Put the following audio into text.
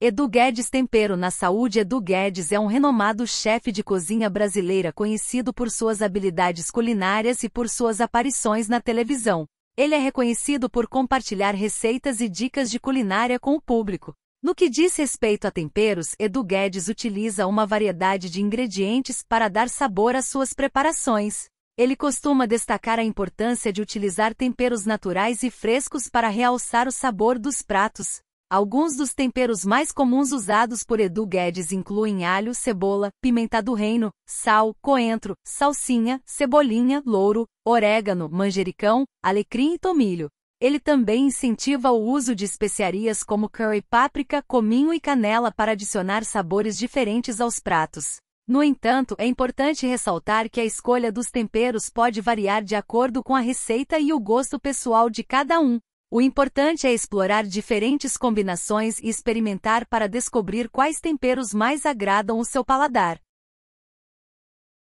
Edu Guedes Tempero na Saúde Edu Guedes é um renomado chefe de cozinha brasileira conhecido por suas habilidades culinárias e por suas aparições na televisão. Ele é reconhecido por compartilhar receitas e dicas de culinária com o público. No que diz respeito a temperos, Edu Guedes utiliza uma variedade de ingredientes para dar sabor às suas preparações. Ele costuma destacar a importância de utilizar temperos naturais e frescos para realçar o sabor dos pratos. Alguns dos temperos mais comuns usados por Edu Guedes incluem alho, cebola, pimenta do reino, sal, coentro, salsinha, cebolinha, louro, orégano, manjericão, alecrim e tomilho. Ele também incentiva o uso de especiarias como curry, páprica, cominho e canela para adicionar sabores diferentes aos pratos. No entanto, é importante ressaltar que a escolha dos temperos pode variar de acordo com a receita e o gosto pessoal de cada um. O importante é explorar diferentes combinações e experimentar para descobrir quais temperos mais agradam o seu paladar.